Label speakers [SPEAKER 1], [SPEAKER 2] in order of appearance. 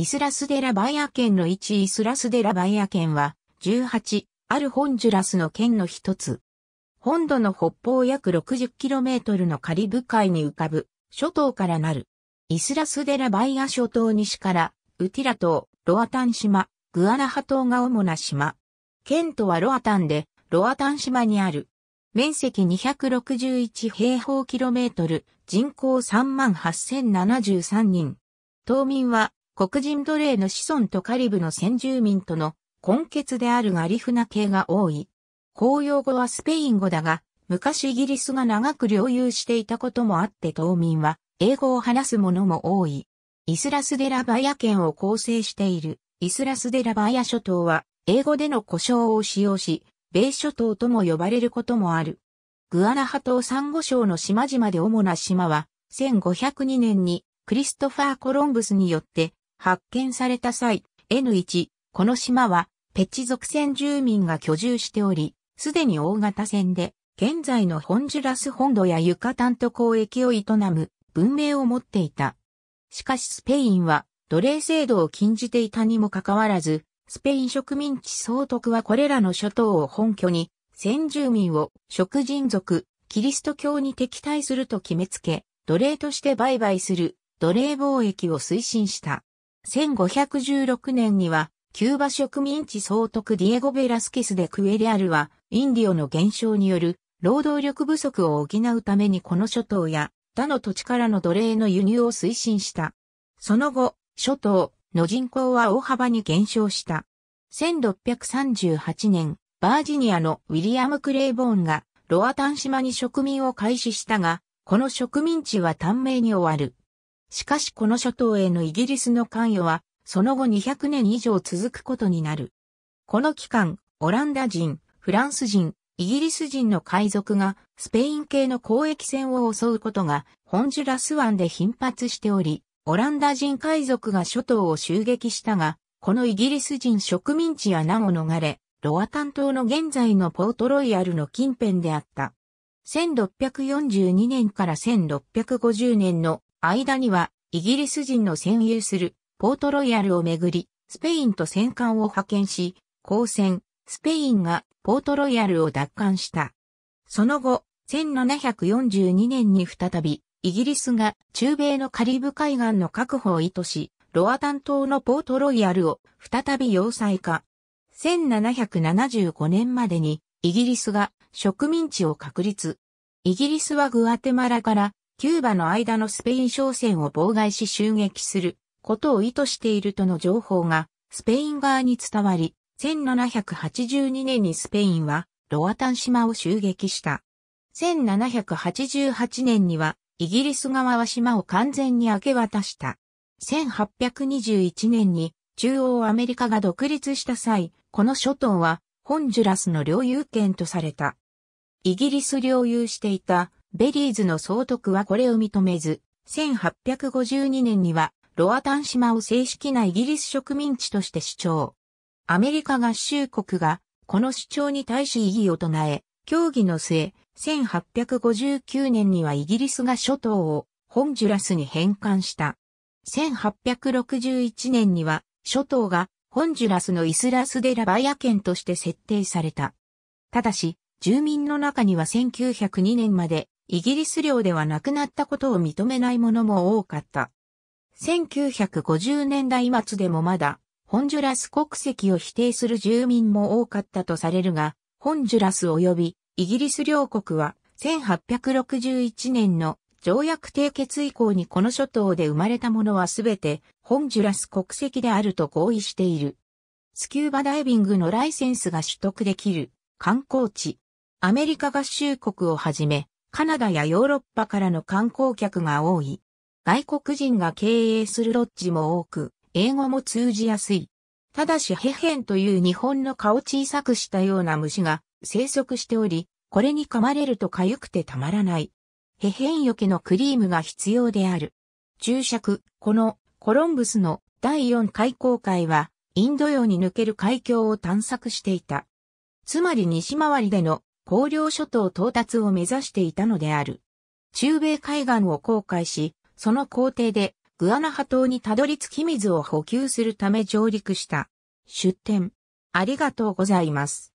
[SPEAKER 1] イスラスデラバイア県の一イスラスデラバイア県は、18、あるホンジュラスの県の一つ。本土の北方約 60km のカリブ海に浮かぶ、諸島からなる。イスラスデラバイア諸島西から、ウティラ島、ロアタン島、グアナハ島が主な島。県都はロアタンで、ロアタン島にある。面積261平方キロメートル、人口38,073人。島民は黒人奴隷の子孫とカリブの先住民との根血であるガリフナ系が多い。公用語はスペイン語だが、昔イギリスが長く領有していたこともあって島民は英語を話す者も多い。イスラスデラバヤ県を構成しているイスラスデラバヤ諸島は英語での呼称を使用し、米諸島とも呼ばれることもある。グアナハ島サンゴ礁の島々で主な島は1502年にクリストファー・コロンブスによって発見された際、N1、この島は、ペチ族船住民が居住しており、すでに大型船で、現在のホンジュラス本土やユカタンと交易を営む文明を持っていた。しかしスペインは奴隷制度を禁じていたにもかかわらず、スペイン植民地総督はこれらの諸島を本拠に、先住民を食人族、キリスト教に敵対すると決めつけ、奴隷として売買する奴隷貿易を推進した。1516年には、キューバ植民地総督ディエゴ・ベラスケスでクエリアルは、インディオの減少による労働力不足を補うためにこの諸島や他の土地からの奴隷の輸入を推進した。その後、諸島の人口は大幅に減少した。1638年、バージニアのウィリアム・クレイボーンがロアタン島に植民を開始したが、この植民地は短命に終わる。しかしこの諸島へのイギリスの関与は、その後200年以上続くことになる。この期間、オランダ人、フランス人、イギリス人の海賊がスペイン系の交易船を襲うことがホンジュラス湾で頻発しており、オランダ人海賊が諸島を襲撃したが、このイギリス人植民地や名を逃れ、ロア担当の現在のポートロイヤルの近辺であった。1642年から1650年の間には、イギリス人の占有するポートロイヤルをめぐり、スペインと戦艦を派遣し、交戦、スペインがポートロイヤルを奪還した。その後、1742年に再び、イギリスが中米のカリブ海岸の確保を意図し、ロア担ン島のポートロイヤルを再び要塞化。1775年までにイギリスが植民地を確立。イギリスはグアテマラからキューバの間のスペイン商船を妨害し襲撃することを意図しているとの情報がスペイン側に伝わり、1782年にスペインはロアタン島を襲撃した。1788年にはイギリス側は島を完全に明け渡した。1821年に中央アメリカが独立した際、この諸島はホンジュラスの領有権とされた。イギリス領有していたベリーズの総督はこれを認めず、1852年にはロアタン島を正式なイギリス植民地として主張。アメリカ合衆国がこの主張に対し異議を唱え、協議の末、1859年にはイギリスが諸島をホンジュラスに返還した。1861年には諸島がホンジュラスのイスラスデラバイア県として設定された。ただし、住民の中には1902年までイギリス領ではなくなったことを認めないものも多かった。1950年代末でもまだ、ホンジュラス国籍を否定する住民も多かったとされるが、ホンジュラス及びイギリス両国は1861年の条約締結以降にこの諸島で生まれたものはすべてホンジュラス国籍であると合意している。スキューバダイビングのライセンスが取得できる観光地。アメリカ合衆国をはじめカナダやヨーロッパからの観光客が多い。外国人が経営するロッジも多く、英語も通じやすい。ただしヘヘンという日本の顔小さくしたような虫が生息しており、これに噛まれると痒くてたまらない。ヘヘンよけのクリームが必要である。注釈、このコロンブスの第4回航海はインド洋に抜ける海峡を探索していた。つまり西回りでの荒涼諸島到達を目指していたのである。中米海岸を航海し、その工程でグアナハ島にたどり着き水を補給するため上陸した。出典。ありがとうございます。